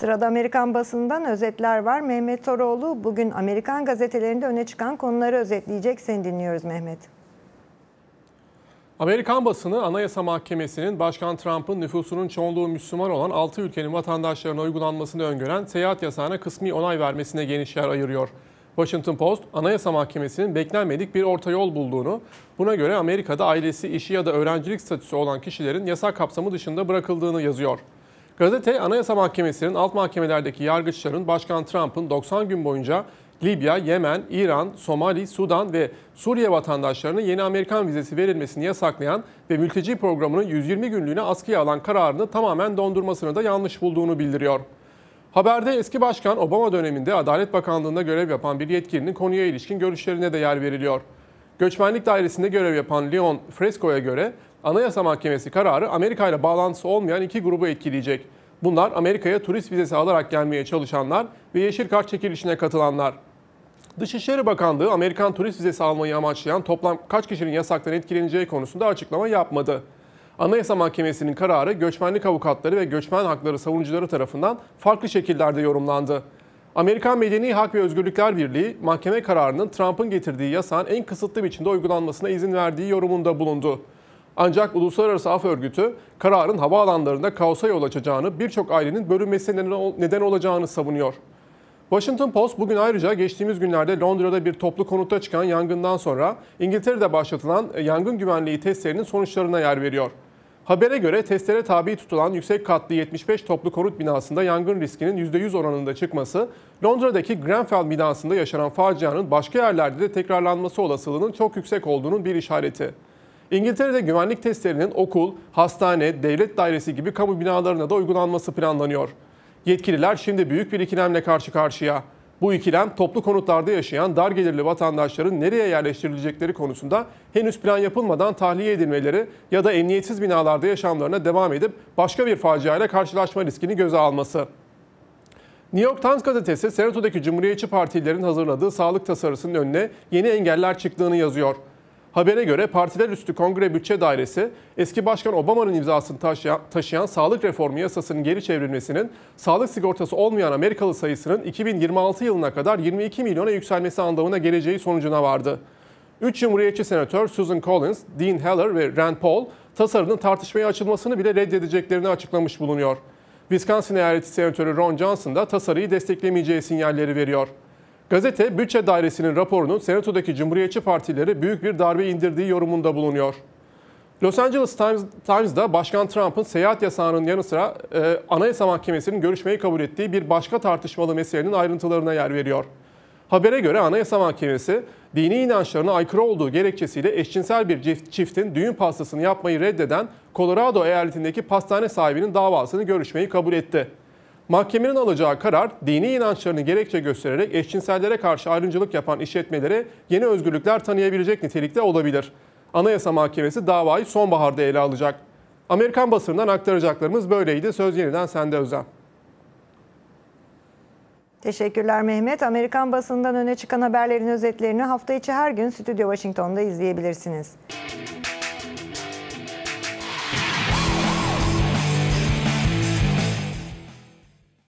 Sırada Amerikan basından özetler var. Mehmet Toroğlu bugün Amerikan gazetelerinde öne çıkan konuları özetleyecek. Seni dinliyoruz Mehmet. Amerikan basını Anayasa Mahkemesi'nin Başkan Trump'ın nüfusunun çoğunluğu Müslüman olan 6 ülkenin vatandaşlarına uygulanmasını öngören seyahat yasağına kısmi onay vermesine geniş yer ayırıyor. Washington Post, Anayasa Mahkemesi'nin beklenmedik bir orta yol bulduğunu, buna göre Amerika'da ailesi, işi ya da öğrencilik statüsü olan kişilerin yasa kapsamı dışında bırakıldığını yazıyor. Gazete, Anayasa Mahkemesi'nin alt mahkemelerdeki yargıçların Başkan Trump'ın 90 gün boyunca Libya, Yemen, İran, Somali, Sudan ve Suriye vatandaşlarına yeni Amerikan vizesi verilmesini yasaklayan ve mülteci programının 120 günlüğüne askıya alan kararını tamamen dondurmasını da yanlış bulduğunu bildiriyor. Haberde eski başkan Obama döneminde Adalet Bakanlığı'nda görev yapan bir yetkilinin konuya ilişkin görüşlerine de yer veriliyor. Göçmenlik Dairesi'nde görev yapan Leon Fresco'ya göre Anayasa Mahkemesi kararı Amerika ile bağlantısı olmayan iki grubu etkileyecek. Bunlar Amerika'ya turist vizesi alarak gelmeye çalışanlar ve yeşil kart çekilişine katılanlar. Dışişleri Bakanlığı Amerikan turist vizesi almayı amaçlayan toplam kaç kişinin yasaktan etkileneceği konusunda açıklama yapmadı. Anayasa Mahkemesi'nin kararı göçmenlik avukatları ve göçmen hakları savunucuları tarafından farklı şekillerde yorumlandı. Amerikan Medeni Hak ve Özgürlükler Birliği, mahkeme kararının Trump'ın getirdiği yasağın en kısıtlı biçimde uygulanmasına izin verdiği yorumunda bulundu. Ancak Uluslararası Af Örgütü kararın havaalanlarında kaosa yol açacağını, birçok ailenin bölünmesine neden olacağını savunuyor. Washington Post bugün ayrıca geçtiğimiz günlerde Londra'da bir toplu konutta çıkan yangından sonra İngiltere'de başlatılan e, yangın güvenliği testlerinin sonuçlarına yer veriyor. Habere göre testlere tabi tutulan yüksek katlı 75 toplu konut binasında yangın riskinin %100 oranında çıkması, Londra'daki Grenfell binasında yaşanan facianın başka yerlerde de tekrarlanması olasılığının çok yüksek olduğunun bir işareti. İngiltere'de güvenlik testlerinin okul, hastane, devlet dairesi gibi kamu binalarına da uygulanması planlanıyor. Yetkililer şimdi büyük bir ikilemle karşı karşıya. Bu ikilem toplu konutlarda yaşayan dar gelirli vatandaşların nereye yerleştirilecekleri konusunda henüz plan yapılmadan tahliye edilmeleri ya da emniyetsiz binalarda yaşamlarına devam edip başka bir faciayla karşılaşma riskini göze alması. New York Times gazetesi Senato'daki Cumhuriyetçi partilerin hazırladığı sağlık tasarısının önüne yeni engeller çıktığını yazıyor. Habere göre partiler üstü kongre bütçe dairesi eski başkan Obama'nın imzasını taşıyan, taşıyan sağlık reformu yasasının geri çevrilmesinin sağlık sigortası olmayan Amerikalı sayısının 2026 yılına kadar 22 milyona yükselmesi anlamına geleceği sonucuna vardı. Üç Cumhuriyetçi senatör Susan Collins, Dean Heller ve Rand Paul tasarının tartışmaya açılmasını bile reddedeceklerini açıklamış bulunuyor. Wisconsin eyaleti senatörü Ron Johnson da tasarıyı desteklemeyeceği sinyalleri veriyor. Gazete, Bütçe Dairesi'nin raporunun Senato'daki Cumhuriyetçi partileri büyük bir darbe indirdiği yorumunda bulunuyor. Los Angeles Times, Times'da Başkan Trump'ın seyahat yasağının yanı sıra e, Anayasa Mahkemesi'nin görüşmeyi kabul ettiği bir başka tartışmalı meselenin ayrıntılarına yer veriyor. Habere göre Anayasa Mahkemesi, dini inançlarına aykırı olduğu gerekçesiyle eşcinsel bir çiftin düğün pastasını yapmayı reddeden Colorado eyaletindeki pastane sahibinin davasını görüşmeyi kabul etti. Mahkemenin alacağı karar dini inançlarını gerekçe göstererek eşcinsellere karşı ayrımcılık yapan işletmelere yeni özgürlükler tanıyabilecek nitelikte olabilir. Anayasa Mahkemesi davayı sonbaharda ele alacak. Amerikan basından aktaracaklarımız böyleydi. Söz yeniden sende Özlem. Teşekkürler Mehmet. Amerikan basından öne çıkan haberlerin özetlerini hafta içi her gün Stüdyo Washington'da izleyebilirsiniz.